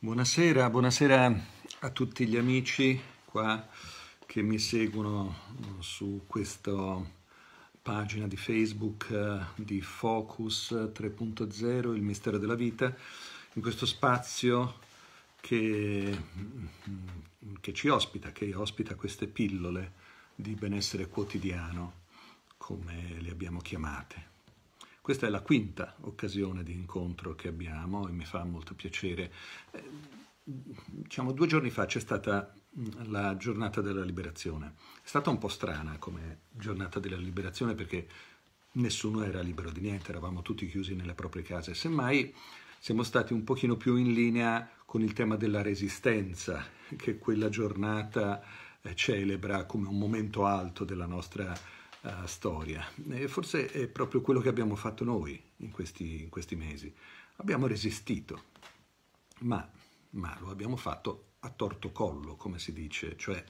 Buonasera, buonasera a tutti gli amici qua che mi seguono su questa pagina di Facebook eh, di Focus 3.0, il mistero della vita, in questo spazio che, mm, che ci ospita, che ospita queste pillole di benessere quotidiano, come le abbiamo chiamate. Questa è la quinta occasione di incontro che abbiamo e mi fa molto piacere. Eh, diciamo, due giorni fa c'è stata mm, la giornata della liberazione. È stata un po' strana come giornata della liberazione perché nessuno era libero di niente, eravamo tutti chiusi nelle proprie case. Semmai siamo stati un pochino più in linea con il tema della resistenza, che quella giornata eh, celebra come un momento alto della nostra eh, storia. E forse è proprio quello che abbiamo fatto noi in questi, in questi mesi. Abbiamo resistito, ma, ma, lo abbiamo fatto a torto collo, come si dice, cioè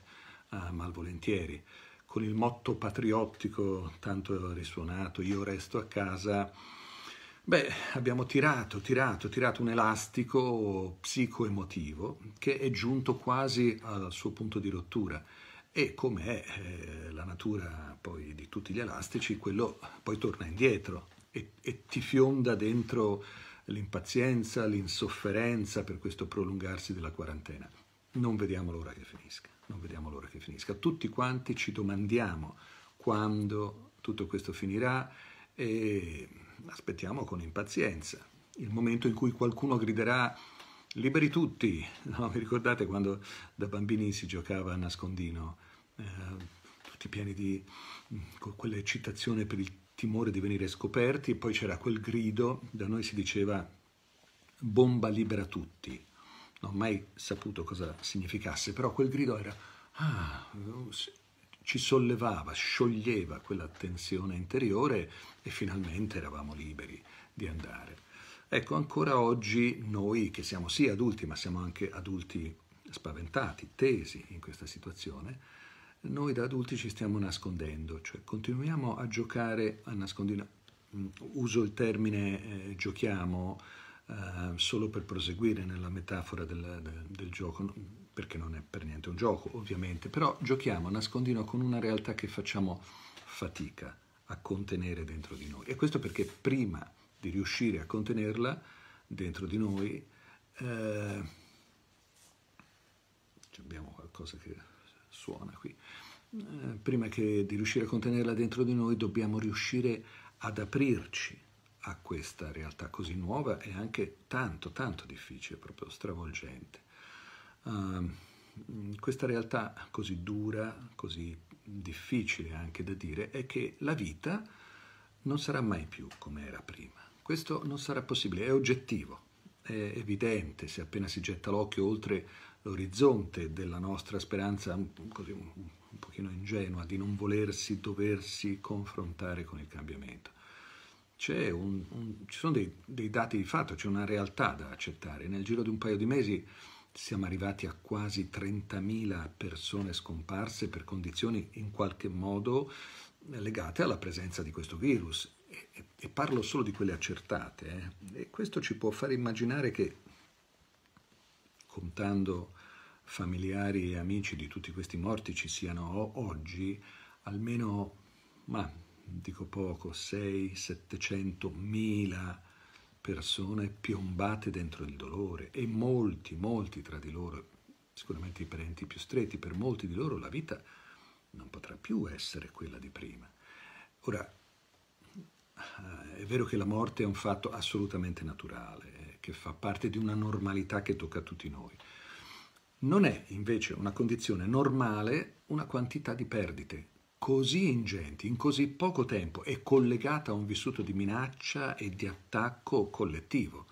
uh, malvolentieri, con il motto patriottico tanto risuonato, io resto a casa. Beh, abbiamo tirato, tirato, tirato un elastico psico-emotivo che è giunto quasi al suo punto di rottura e come è eh, la natura poi di tutti gli elastici, quello poi torna indietro e, e ti fionda dentro l'impazienza, l'insofferenza per questo prolungarsi della quarantena. Non vediamo l'ora che finisca, non vediamo l'ora che finisca. Tutti quanti ci domandiamo quando tutto questo finirà e aspettiamo con impazienza il momento in cui qualcuno griderà liberi tutti, no? vi ricordate quando da bambini si giocava a nascondino, eh, tutti pieni di mm, con quell'eccitazione per il timore di venire scoperti, e poi c'era quel grido, da noi si diceva bomba libera tutti, non ho mai saputo cosa significasse, però quel grido era, ah, oh, ci sollevava, scioglieva quella tensione interiore e finalmente eravamo liberi di andare. Ecco, ancora oggi noi che siamo sì adulti, ma siamo anche adulti spaventati, tesi in questa situazione, noi da adulti ci stiamo nascondendo, cioè continuiamo a giocare a nascondino. Mm, uso il termine eh, giochiamo eh, solo per proseguire nella metafora del, del, del gioco, perché non è per niente un gioco ovviamente, però giochiamo a nascondino con una realtà che facciamo fatica a contenere dentro di noi. E questo perché prima di riuscire a contenerla dentro di noi. Eh, abbiamo qualcosa che suona qui. Eh, prima che di riuscire a contenerla dentro di noi dobbiamo riuscire ad aprirci a questa realtà così nuova e anche tanto, tanto difficile, proprio stravolgente. Uh, questa realtà così dura, così difficile anche da dire, è che la vita non sarà mai più come era prima. Questo non sarà possibile, è oggettivo, è evidente se appena si getta l'occhio oltre l'orizzonte della nostra speranza così un, pochino ingenua di non volersi, doversi confrontare con il cambiamento. Un, un, ci sono dei, dei, dati di fatto, c'è una realtà da accettare. Nel giro di un paio di mesi siamo arrivati a quasi 30.000 persone scomparse per condizioni in qualche modo legate alla presenza di questo virus e, e parlo solo di quelle accertate, eh, e questo ci può fare immaginare che, contando familiari e amici di tutti questi morti, ci siano oggi almeno, ma dico poco, 6, 700, mila persone piombate dentro il dolore e molti, molti tra di loro, sicuramente i parenti più stretti, per molti di loro la vita non potrà più essere quella di prima. Ora, è vero che la morte è un fatto assolutamente naturale, eh, che fa parte di una normalità che tocca a tutti noi. Non è invece una condizione normale una quantità di perdite così ingenti, in così poco tempo e collegata a un vissuto di minaccia e di attacco collettivo.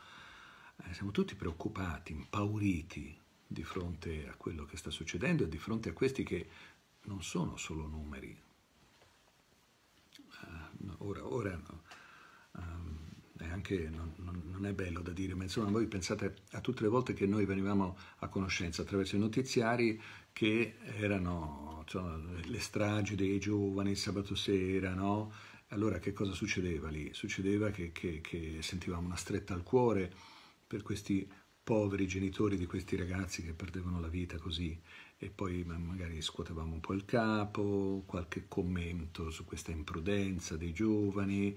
Eh, siamo tutti preoccupati, impauriti di fronte a quello che sta succedendo e di fronte a questi che non sono solo numeri. Eh, ora, ora no. Um, anche, non, non, è bello da dire, ma insomma voi pensate a tutte le volte che noi venivamo a conoscenza attraverso i notiziari che erano insomma, le stragi dei giovani il sabato sera, no? Allora che cosa succedeva lì? Succedeva che, che, che sentivamo una stretta al cuore per questi poveri genitori di questi ragazzi che perdevano la vita così e poi magari scuotevamo un po' il capo, qualche commento su questa imprudenza dei giovani,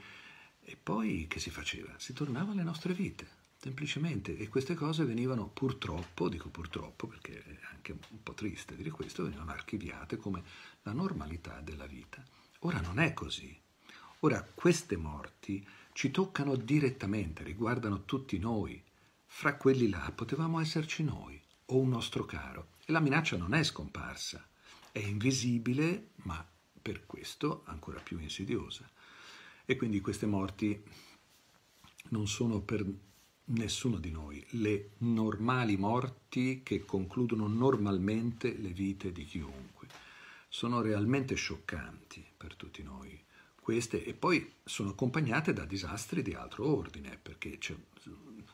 e poi che si faceva? Si tornava alle nostre vite, semplicemente. E queste cose venivano purtroppo, dico purtroppo perché è anche un po' triste dire questo, venivano archiviate come la normalità della vita. Ora non è così. Ora queste morti ci toccano direttamente, riguardano tutti noi. Fra quelli là potevamo esserci noi o un nostro caro. E la minaccia non è scomparsa, è invisibile, ma per questo ancora più insidiosa e quindi queste morti non sono per nessuno di noi le normali morti che concludono normalmente le vite di chiunque. Sono realmente scioccanti per tutti noi queste e poi sono accompagnate da disastri di altro ordine, perché c'è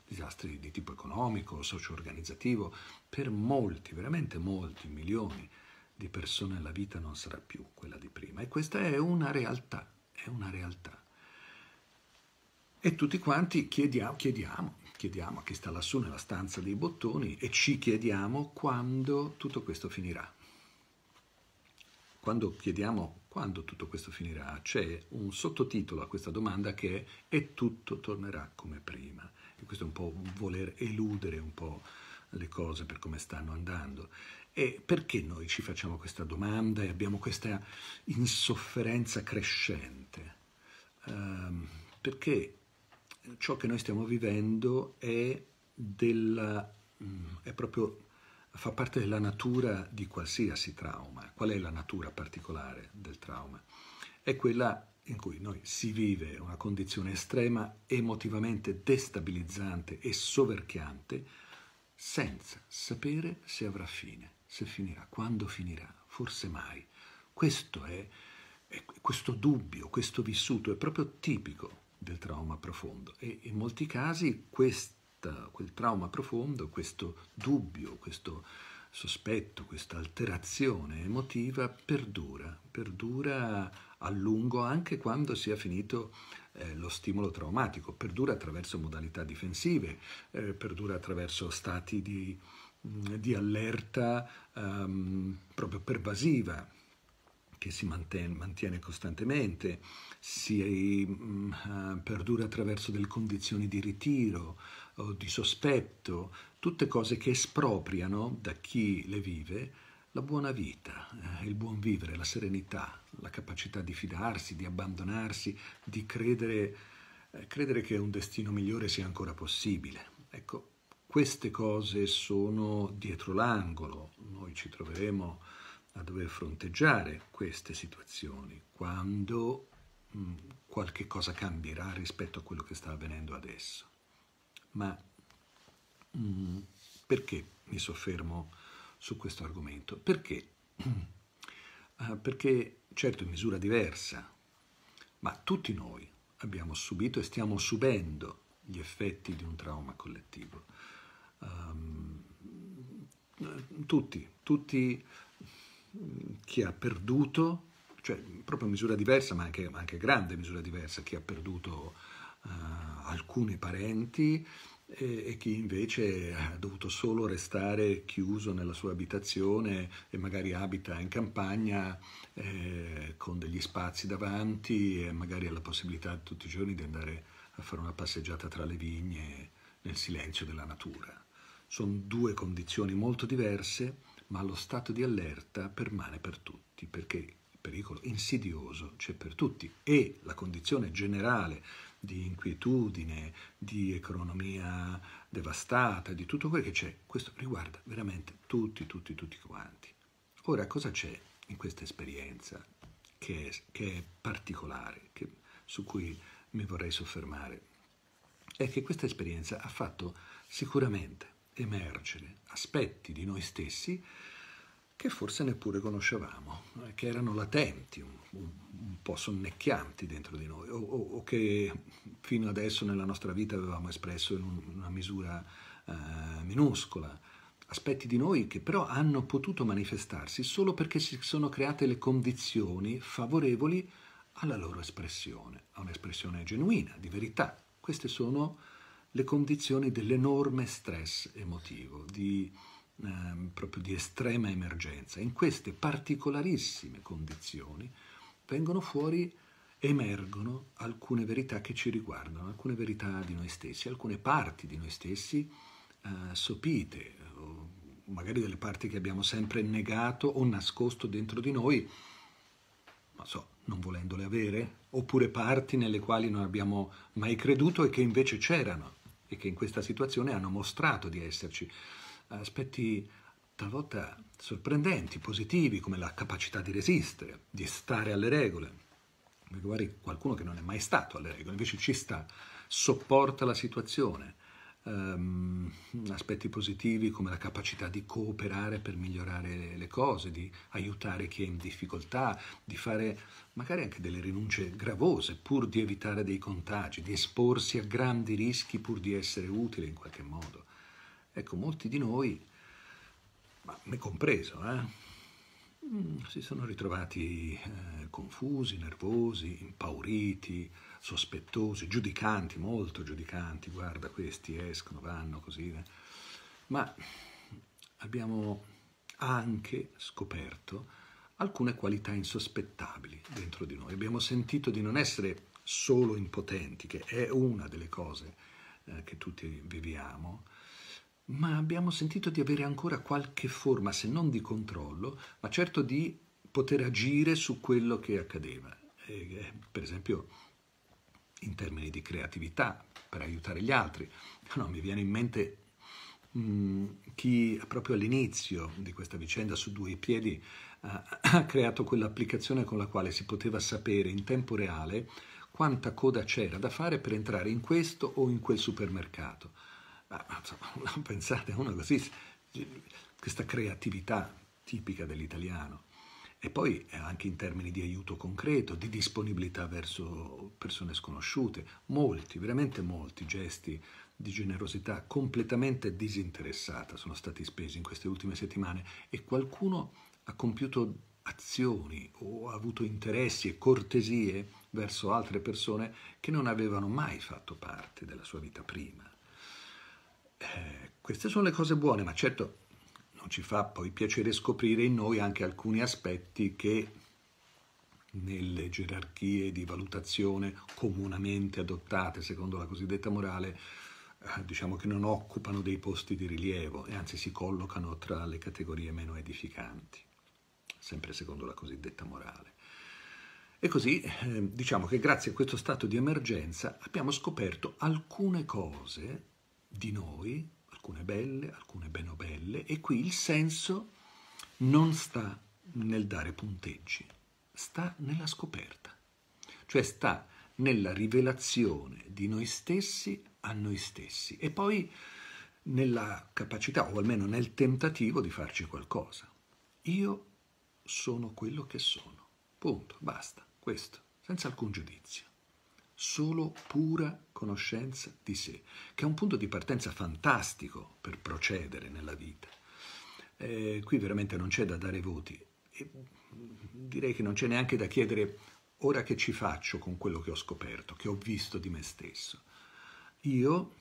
disastri di tipo economico, socio-organizzativo, per molti, veramente molti milioni di persone la vita non sarà più quella di prima e questa è una realtà, è una realtà. E tutti quanti chiediamo, chiediamo, chiediamo a chi sta lassù nella stanza dei bottoni e ci chiediamo quando tutto questo finirà. Quando chiediamo quando tutto questo finirà, c'è un sottotitolo a questa domanda che è e tutto tornerà come prima. E questo è un po' voler eludere un po' le cose per come stanno andando. E perché noi ci facciamo questa domanda e abbiamo questa insofferenza crescente? Um, perché ciò che noi stiamo vivendo è, della, è proprio, fa parte della natura di qualsiasi trauma. Qual è la natura particolare del trauma? È quella in cui noi si vive una condizione estrema, emotivamente destabilizzante e soverchiante, senza sapere se avrà fine, se finirà, quando finirà, forse mai. Questo è, è questo dubbio, questo vissuto è proprio tipico del trauma profondo. E in molti casi questa, quel trauma profondo, questo dubbio, questo sospetto, questa alterazione emotiva perdura, perdura a lungo anche quando sia finito eh, lo stimolo traumatico, perdura attraverso modalità difensive, eh, perdura attraverso stati di, mm, di allerta um, proprio pervasiva, che si mantiene, mantiene costantemente, si mh, mm, eh, perdura attraverso delle condizioni di ritiro o di sospetto, tutte cose che espropriano da chi le vive la buona vita, eh, il buon vivere, la serenità, la capacità di fidarsi, di abbandonarsi, di credere, eh, credere che un destino migliore sia ancora possibile. Ecco, queste cose sono dietro l'angolo, noi ci troveremo a dover fronteggiare queste situazioni quando mm, qualche cosa cambierà rispetto a quello che sta avvenendo adesso. Ma mm, perché mi soffermo su questo argomento? Perché? Ah, perché certo in misura diversa, ma tutti noi abbiamo subito e stiamo subendo gli effetti di un trauma collettivo. Ehm, tutti, tutti chi ha perduto, cioè proprio misura diversa, ma anche, anche grande misura diversa, chi ha perduto uh, alcuni parenti e, e, chi invece ha dovuto solo restare chiuso nella sua abitazione e magari abita in campagna eh, con degli spazi davanti e magari ha la possibilità tutti i giorni di andare a fare una passeggiata tra le vigne nel silenzio della natura. Sono due condizioni molto diverse ma lo stato di allerta permane per tutti, perché il pericolo insidioso c'è per tutti e la condizione generale di inquietudine, di economia devastata, di tutto quello che c'è, questo riguarda veramente tutti, tutti, tutti quanti. Ora, cosa c'è in questa esperienza che è, che è particolare, che, su cui mi vorrei soffermare? È che questa esperienza ha fatto sicuramente emergere aspetti di noi stessi che forse neppure conoscevamo, eh, che erano latenti, un, un, un po' sonnecchianti dentro di noi, o, o, o, che fino adesso nella nostra vita avevamo espresso in, un, una misura eh, minuscola. Aspetti di noi che però hanno potuto manifestarsi solo perché si sono create le condizioni favorevoli alla loro espressione, a un'espressione genuina, di verità. Queste sono le condizioni dell'enorme stress emotivo, di, eh, proprio di estrema emergenza. In queste particolarissime condizioni vengono fuori, emergono alcune verità che ci riguardano, alcune verità di noi stessi, alcune parti di noi stessi eh, sopite, magari delle parti che abbiamo sempre negato o nascosto dentro di noi, non so, non volendole avere, oppure parti nelle quali non abbiamo mai creduto e che invece c'erano e che in questa situazione hanno mostrato di esserci. Eh, aspetti talvolta sorprendenti, positivi, come la capacità di resistere, di stare alle regole. Magari qualcuno che non è mai stato alle regole, invece ci sta, sopporta la situazione, um, aspetti positivi come la capacità di cooperare per migliorare le cose, di aiutare chi è in difficoltà, di fare magari anche delle rinunce gravose pur di evitare dei contagi, di esporsi a grandi rischi pur di essere utile in qualche modo. Ecco, molti di noi, ma me compreso, eh, mm, si sono ritrovati eh, confusi, nervosi, impauriti, sospettosi, giudicanti, molto giudicanti, guarda questi escono, vanno così, eh? ma abbiamo anche scoperto alcune qualità insospettabili dentro di noi. Abbiamo sentito di non essere solo impotenti, che è una delle cose eh, che tutti viviamo, ma abbiamo sentito di avere ancora qualche forma, se non di controllo, ma certo di poter agire su quello che accadeva. Eh, per esempio, in termini di creatività, per aiutare gli altri. No, mi viene in mente mh, mm, chi proprio all'inizio di questa vicenda su due piedi uh, ha creato quell'applicazione con la quale si poteva sapere in tempo reale quanta coda c'era da fare per entrare in questo o in quel supermercato. Ah, ma, pensate, uno così, questa creatività tipica dell'italiano e poi eh, anche in termini di aiuto concreto, di disponibilità verso persone sconosciute, molti, veramente molti gesti di generosità completamente disinteressata sono stati spesi in queste ultime settimane e qualcuno ha compiuto azioni o ha avuto interessi e cortesie verso altre persone che non avevano mai fatto parte della sua vita prima. Eh, queste sono le cose buone, ma certo ci fa poi piacere scoprire in noi anche alcuni aspetti che nelle gerarchie di valutazione comunemente adottate secondo la cosiddetta morale, eh, diciamo che non occupano dei posti di rilievo e anzi si collocano tra le categorie meno edificanti, sempre secondo la cosiddetta morale. E così ehm, diciamo che grazie a questo stato di emergenza abbiamo scoperto alcune cose di noi alcune belle, alcune meno belle, e qui il senso non sta nel dare punteggi, sta nella scoperta, cioè sta nella rivelazione di noi stessi a noi stessi e poi nella capacità, o almeno nel tentativo di farci qualcosa. Io sono quello che sono. Punto, basta, questo, senza alcun giudizio solo pura conoscenza di sé, che è un punto di partenza fantastico per procedere nella vita. Eh, qui veramente non c'è da dare voti, e direi che non c'è neanche da chiedere ora che ci faccio con quello che ho scoperto, che ho visto di me stesso. Io,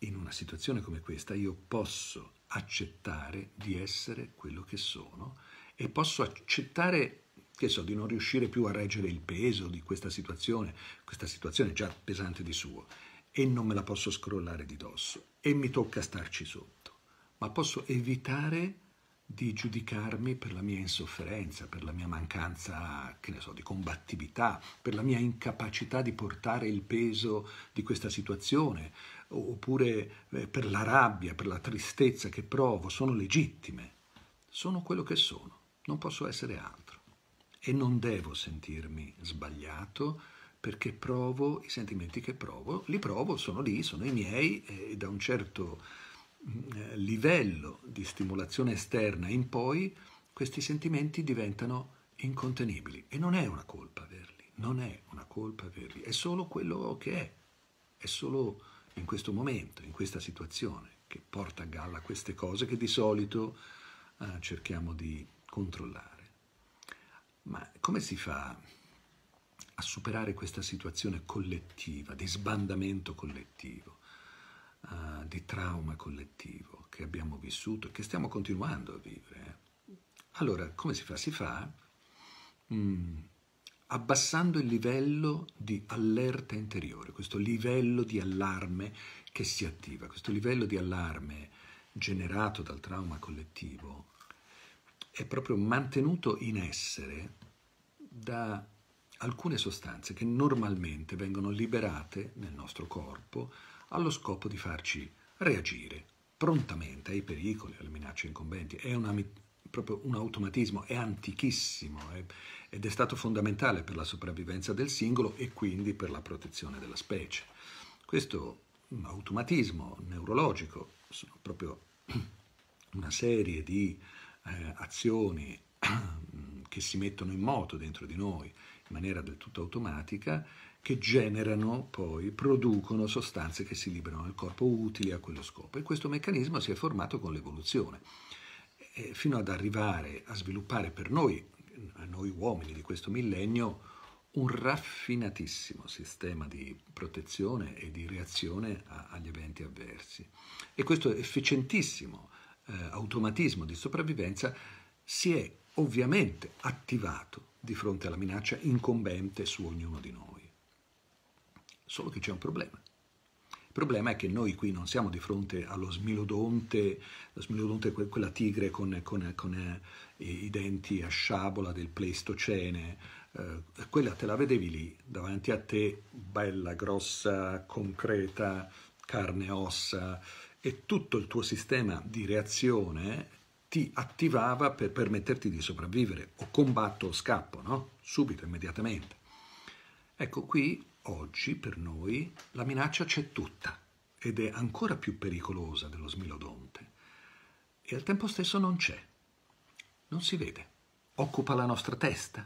in una situazione come questa, io posso accettare di essere quello che sono e posso accettare che so, di non riuscire più a reggere il peso di questa situazione, questa situazione già pesante di suo, e non me la posso scrollare di dosso, e mi tocca starci sotto, ma posso evitare di giudicarmi per la mia insofferenza, per la mia mancanza, che ne so, di combattività, per la mia incapacità di portare il peso di questa situazione, oppure eh, per la rabbia, per la tristezza che provo, sono legittime, sono quello che sono, non posso essere altro e non devo sentirmi sbagliato perché provo i sentimenti che provo, li provo, sono lì, sono i miei eh, e da un certo mm, eh, livello di stimolazione esterna in poi questi sentimenti diventano incontenibili e non è una colpa averli, non è una colpa averli, è solo quello che è, è solo in questo momento, in questa situazione che porta a galla queste cose che di solito eh, cerchiamo di controllare. Ma come si fa a superare questa situazione collettiva, di sbandamento collettivo, uh, di trauma collettivo che abbiamo vissuto e che stiamo continuando a vivere? Eh? Allora, come si fa? Si fa mm, abbassando il livello di allerta interiore, questo livello di allarme che si attiva, questo livello di allarme generato dal trauma collettivo è proprio mantenuto in essere da alcune sostanze che normalmente vengono liberate nel nostro corpo allo scopo di farci reagire prontamente ai pericoli, alle minacce incombenti. È una, proprio un automatismo, è antichissimo è, ed è stato fondamentale per la sopravvivenza del singolo e quindi per la protezione della specie. Questo automatismo neurologico sono proprio una serie di eh, azioni che si mettono in moto dentro di noi in maniera del tutto automatica, che generano poi, producono sostanze che si liberano nel corpo utili a quello scopo. E questo meccanismo si è formato con l'evoluzione, e fino ad arrivare a sviluppare per noi, noi uomini di questo millennio, un raffinatissimo sistema di protezione e di reazione a, agli eventi avversi. E questo è efficientissimo eh, automatismo di sopravvivenza, si è ovviamente attivato di fronte alla minaccia incombente su ognuno di noi. Solo che c'è un problema. Il problema è che noi qui non siamo di fronte allo smilodonte, lo smilodonte è quella tigre con, con, con, eh, i denti a sciabola del Pleistocene, eh, quella te la vedevi lì, davanti a te, bella, grossa, concreta, carne e ossa, e tutto il tuo sistema di reazione ti attivava per permetterti di sopravvivere o combatto o scappo, no? Subito, immediatamente. Ecco qui oggi per noi la minaccia c'è tutta ed è ancora più pericolosa dello smilodonte e al tempo stesso non c'è, non si vede, occupa la nostra testa,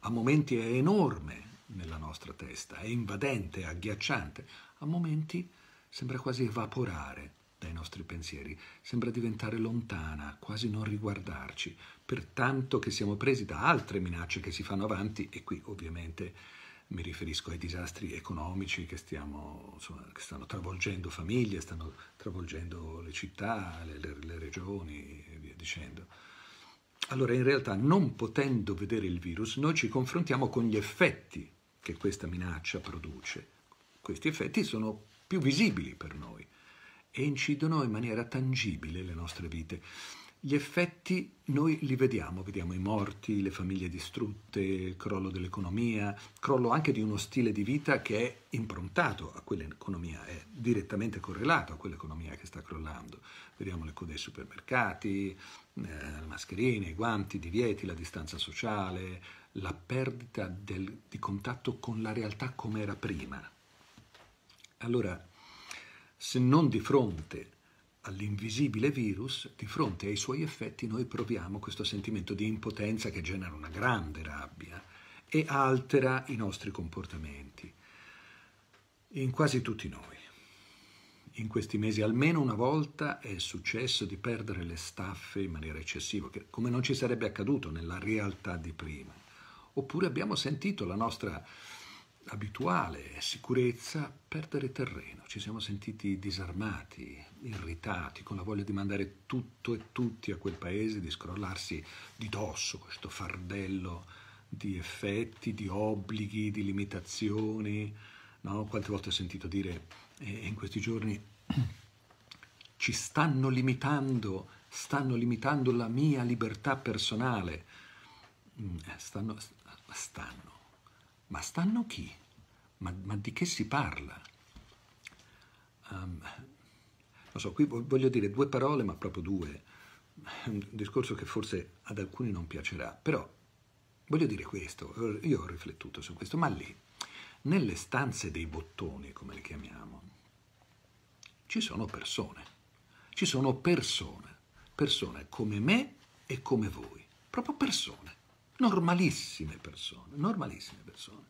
a momenti è enorme nella nostra testa, è invadente, agghiacciante, a momenti sembra quasi evaporare dai nostri pensieri, sembra diventare lontana, quasi non riguardarci, pertanto che siamo presi da altre minacce che si fanno avanti e qui ovviamente mi riferisco ai disastri economici che, stiamo, insomma, che stanno travolgendo famiglie, stanno travolgendo le città, le, le, le regioni e via dicendo. Allora in realtà non potendo vedere il virus noi ci confrontiamo con gli effetti che questa minaccia produce. Questi effetti sono più visibili per noi e incidono in maniera tangibile le nostre vite. Gli effetti noi li vediamo, vediamo i morti, le famiglie distrutte, il crollo dell'economia, crollo anche di uno stile di vita che è improntato a quell'economia, è direttamente correlato a quell'economia che sta crollando. Vediamo le code ai supermercati, eh, le mascherine, i guanti, i divieti, la distanza sociale, la perdita del, di contatto con la realtà come era prima. Allora, se non di fronte all'invisibile virus, di fronte ai suoi effetti, noi proviamo questo sentimento di impotenza che genera una grande rabbia e altera i nostri comportamenti, in quasi tutti noi. In questi mesi almeno una volta è successo di perdere le staffe in maniera eccessiva, come non ci sarebbe accaduto nella realtà di prima. Oppure abbiamo sentito la nostra abituale sicurezza perdere terreno, ci siamo sentiti disarmati, irritati, con la voglia di mandare tutto e tutti a quel paese, di scrollarsi di dosso questo fardello di effetti, di obblighi, di limitazioni. No? Quante volte ho sentito dire eh, in questi giorni ci stanno limitando, stanno limitando la mia libertà personale. Mm, eh, stanno, stanno ma stanno chi? Ma, ma di che si parla? Um, ehm, non so, qui voglio dire due parole, ma proprio due. È un discorso che forse ad alcuni non piacerà, però voglio dire questo, eh, io ho riflettuto su questo, ma lì, nelle stanze dei bottoni, come le chiamiamo, ci sono persone, ci sono persone, persone come me e come voi, proprio persone normalissime persone, normalissime persone.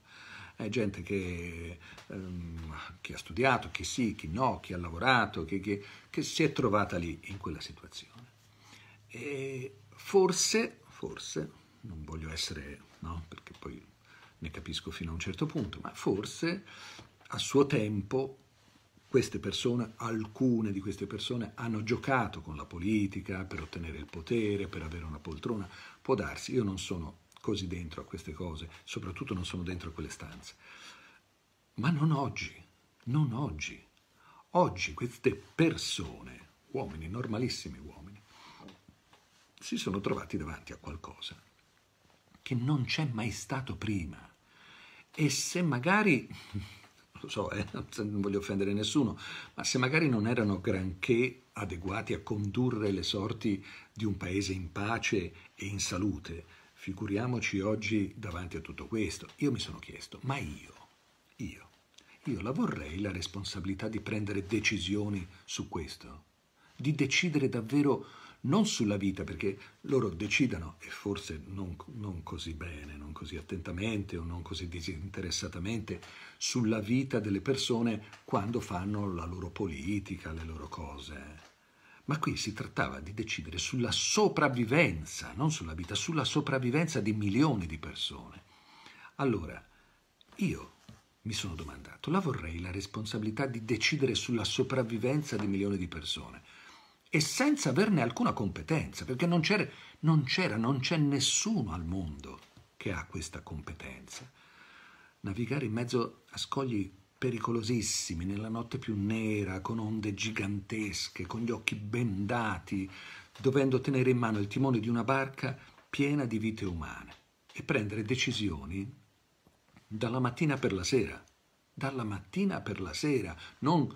È gente che, ehm, che, ha studiato, chi sì, chi no, chi ha lavorato, chi, chi, che si è trovata lì in quella situazione. E forse, forse, non voglio essere, no, perché poi ne capisco fino a un certo punto, ma forse a suo tempo queste persone, alcune di queste persone, hanno giocato con la politica per ottenere il potere, per avere una poltrona. Può darsi, io non sono così dentro a queste cose, soprattutto non sono dentro a quelle stanze. Ma non oggi, non oggi. Oggi queste persone, uomini, normalissimi uomini, si sono trovati davanti a qualcosa che non c'è mai stato prima. E se magari lo so, eh, non voglio offendere nessuno, ma se magari non erano granché adeguati a condurre le sorti di un paese in pace e in salute, figuriamoci oggi davanti a tutto questo. Io mi sono chiesto, ma io, io, io la vorrei la responsabilità di prendere decisioni su questo, di decidere davvero non sulla vita, perché loro decidono, e forse non, non, così bene, non così attentamente o non così disinteressatamente, sulla vita delle persone quando fanno la loro politica, le loro cose. Ma qui si trattava di decidere sulla sopravvivenza, non sulla vita, sulla sopravvivenza di milioni di persone. Allora, io mi sono domandato, la vorrei la responsabilità di decidere sulla sopravvivenza di milioni di persone? e senza averne alcuna competenza, perché non c'era, non, c'era, non c'è nessuno al mondo che ha questa competenza. Navigare in mezzo a scogli pericolosissimi, nella notte più nera, con onde gigantesche, con gli occhi bendati, dovendo tenere in mano il timone di una barca piena di vite umane e prendere decisioni dalla mattina per la sera, dalla mattina per la sera, non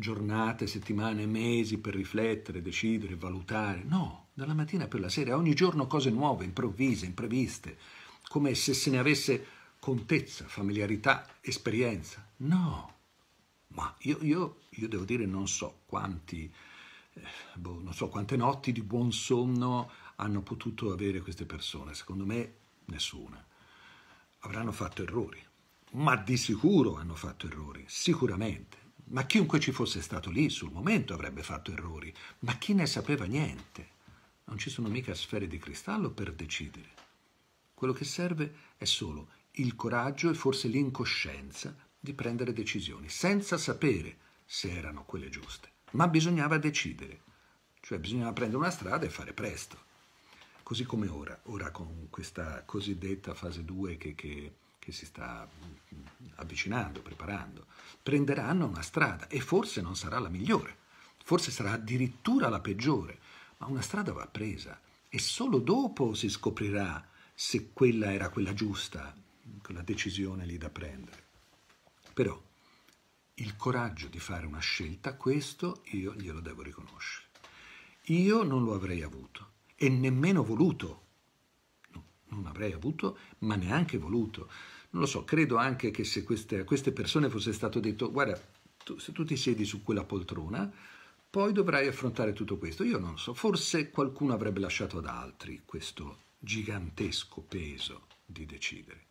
giornate, settimane, mesi per riflettere, decidere, valutare. No, dalla mattina per la sera, ogni giorno cose nuove, improvvise, impreviste, come se se ne avesse contezza, familiarità, esperienza. No, ma io, io, io devo dire non so quanti, eh, boh, non so quante notti di buon sonno hanno potuto avere queste persone, secondo me nessuna. Avranno fatto errori, ma di sicuro hanno fatto errori, sicuramente ma chiunque ci fosse stato lì sul momento avrebbe fatto errori, ma chi ne sapeva niente? Non ci sono mica sfere di cristallo per decidere. Quello che serve è solo il coraggio e forse l'incoscienza di prendere decisioni, senza sapere se erano quelle giuste. Ma bisognava decidere, cioè bisognava prendere una strada e fare presto. Così come ora, ora con questa cosiddetta fase 2 che, che che si sta mm, avvicinando, preparando, prenderanno una strada e forse non sarà la migliore, forse sarà addirittura la peggiore, ma una strada va presa e solo dopo si scoprirà se quella era quella giusta, quella decisione lì da prendere. Però il coraggio di fare una scelta, questo io glielo devo riconoscere. Io non lo avrei avuto e nemmeno voluto non mm, avrei avuto, ma neanche voluto. Non lo so, credo anche che se queste, a queste persone fosse stato detto, guarda, tu, se tu ti siedi su quella poltrona, poi dovrai affrontare tutto questo. Io non lo so, forse qualcuno avrebbe lasciato ad altri questo gigantesco peso di decidere.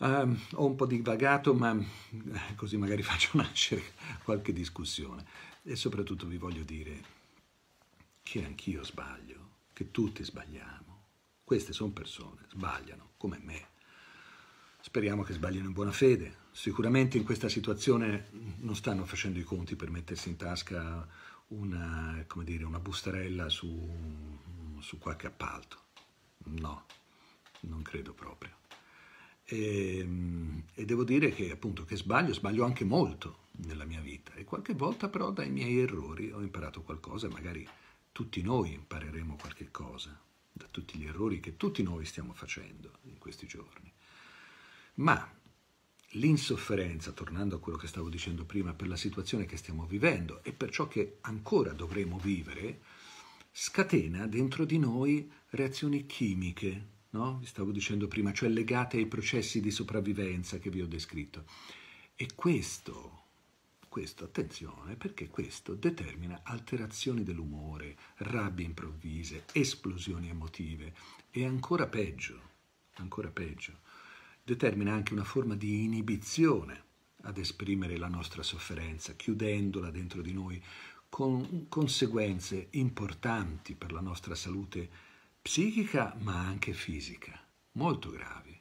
Um, ho un po' divagato, ma eh, così magari faccio nascere qualche discussione. E soprattutto vi voglio dire che anch'io sbaglio, che tutti sbagliamo queste sono persone, sbagliano, come me. Speriamo che sbaglino in buona fede. Sicuramente in questa situazione non stanno facendo i conti per mettersi in tasca una, dire, una bustarella su, su qualche appalto. No, non credo proprio. E, ehm, e, devo dire che appunto che sbaglio, sbaglio anche molto nella mia vita e qualche volta però dai miei errori ho imparato qualcosa, magari tutti noi impareremo qualche cosa da tutti gli errori che tutti noi stiamo facendo in questi giorni. Ma l'insofferenza, tornando a quello che stavo dicendo prima, per la situazione che stiamo vivendo e per ciò che ancora dovremo vivere, scatena dentro di noi reazioni chimiche, no? vi stavo dicendo prima, cioè legate ai processi di sopravvivenza che vi ho descritto. E questo questo attenzione perché questo determina alterazioni dell'umore, rabbie improvvise, esplosioni emotive e ancora peggio, ancora peggio, determina anche una forma di inibizione ad esprimere la nostra sofferenza, chiudendola dentro di noi, con conseguenze importanti per la nostra salute psichica ma anche fisica, molto gravi.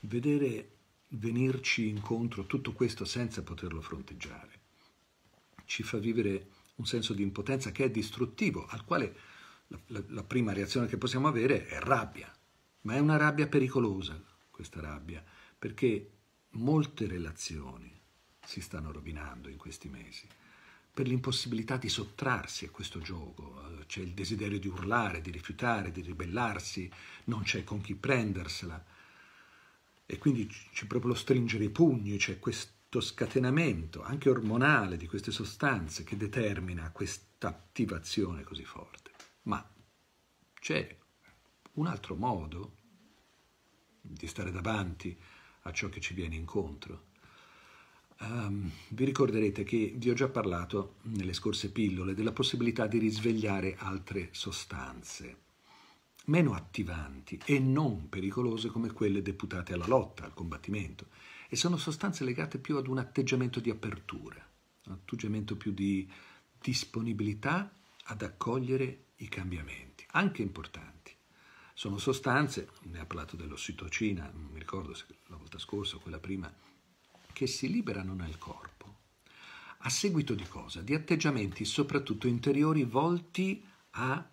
Vedere venirci incontro tutto questo senza poterlo fronteggiare ci fa vivere un senso di impotenza che è distruttivo, al quale la, la, la, prima reazione che possiamo avere è rabbia, ma è una rabbia pericolosa questa rabbia, perché molte relazioni si stanno rovinando in questi mesi per l'impossibilità di sottrarsi a questo gioco, eh, c'è il desiderio di urlare, di rifiutare, di ribellarsi, non c'è con chi prendersela e quindi c'è proprio lo stringere i pugni, c'è cioè questo scatenamento anche ormonale di queste sostanze che determina questa attivazione così forte. Ma c'è un altro modo di stare davanti a ciò che ci viene incontro. Um, vi ricorderete che vi ho già parlato nelle scorse pillole della possibilità di risvegliare altre sostanze meno attivanti e non pericolose come quelle deputate alla lotta, al combattimento, e sono sostanze legate più ad un atteggiamento di apertura, un atteggiamento più di disponibilità ad accogliere i cambiamenti, anche importanti. Sono sostanze, ne ha parlato dell'ossitocina, non mi ricordo se la volta scorsa o quella prima, che si liberano nel corpo. A seguito di cosa? Di atteggiamenti soprattutto interiori volti a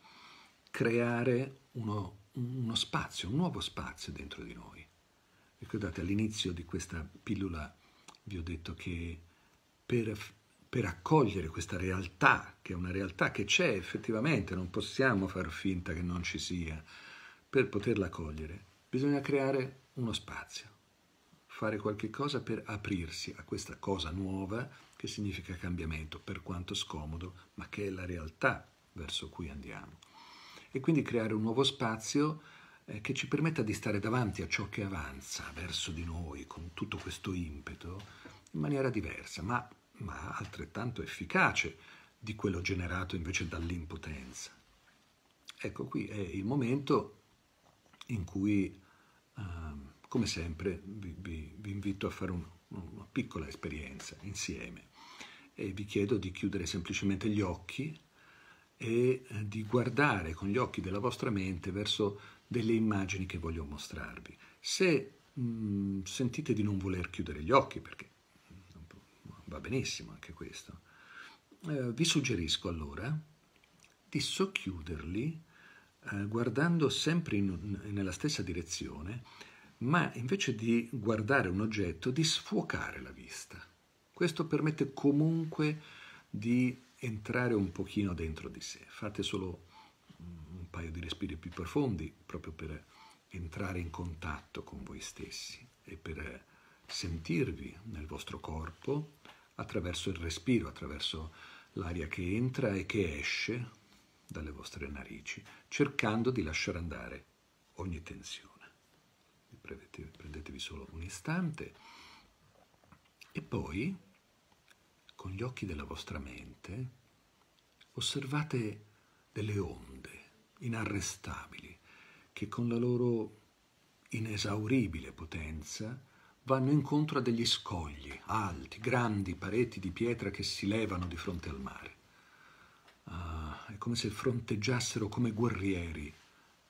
creare uno, uno spazio, un nuovo spazio dentro di noi. Ricordate, all'inizio di questa pillola vi ho detto che per, per, accogliere questa realtà, che è una realtà che c'è effettivamente, non possiamo far finta che non ci sia, per poterla accogliere bisogna creare uno spazio, fare qualche cosa per aprirsi a questa cosa nuova che significa cambiamento, per quanto scomodo, ma che è la realtà verso cui andiamo e quindi creare un nuovo spazio eh, che ci permetta di stare davanti a ciò che avanza verso di noi con tutto questo impeto in maniera diversa, ma, ma altrettanto efficace di quello generato invece dall'impotenza. Ecco qui è il momento in cui, eh, come sempre, vi, vi, vi, invito a fare un, una piccola esperienza insieme e vi chiedo di chiudere semplicemente gli occhi e eh, di guardare con gli occhi della vostra mente verso delle immagini che voglio mostrarvi. Se mh, mm, sentite di non voler chiudere gli occhi, perché mm, va benissimo anche questo, eh, vi suggerisco allora di socchiuderli eh, guardando sempre in, eh, nella stessa direzione, ma invece di guardare un oggetto, di sfocare la vista. Questo permette comunque di entrare un pochino dentro di sé. Fate solo un paio di respiri più profondi proprio per entrare in contatto con voi stessi e per sentirvi nel vostro corpo attraverso il respiro, attraverso l'aria che entra e che esce dalle vostre narici, cercando di lasciare andare ogni tensione. Prendetevi solo un istante e poi con gli occhi della vostra mente, osservate delle onde inarrestabili che con la loro inesauribile potenza vanno incontro a degli scogli alti, grandi pareti di pietra che si levano di fronte al mare. Ah, è come se fronteggiassero come guerrieri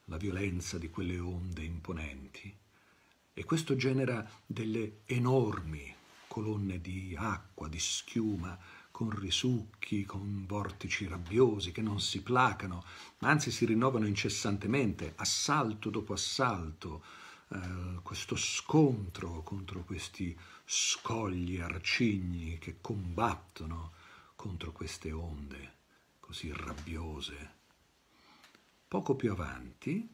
la violenza di quelle onde imponenti. E questo genera delle enormi colonne di acqua, di schiuma, con risucchi, con vortici rabbiosi che non si placano, ma anzi si rinnovano incessantemente, assalto dopo assalto, eh, questo scontro contro questi scogli arcigni che combattono contro queste onde così rabbiose. Poco più avanti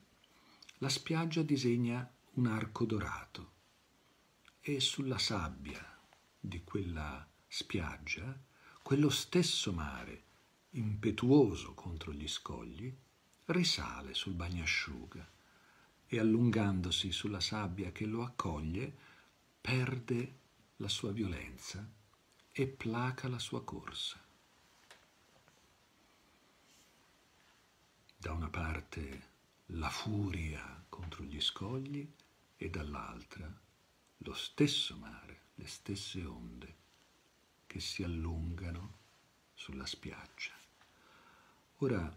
la spiaggia disegna un arco dorato e sulla sabbia di quella spiaggia, quello stesso mare, impetuoso contro gli scogli, risale sul bagnasciuga e allungandosi sulla sabbia che lo accoglie, perde la sua violenza e placa la sua corsa. Da una parte la furia contro gli scogli e dall'altra lo stesso mare le stesse onde che si allungano sulla spiaggia. Ora,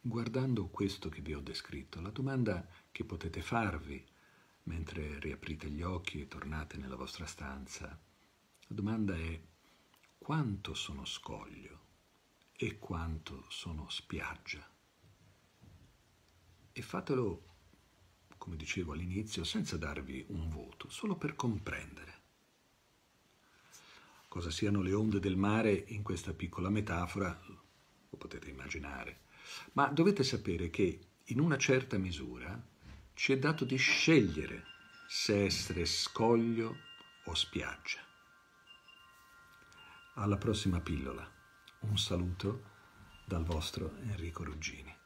guardando questo che vi ho descritto, la domanda che potete farvi mentre riaprite gli occhi e tornate nella vostra stanza, la domanda è quanto sono scoglio e quanto sono spiaggia. E fatelo, come dicevo all'inizio, senza darvi un voto, solo per comprendere. Cosa siano le onde del mare in questa piccola metafora lo potete immaginare. Ma dovete sapere che in una certa misura ci è dato di scegliere se essere scoglio o spiaggia. Alla prossima pillola. Un saluto dal vostro Enrico Ruggini.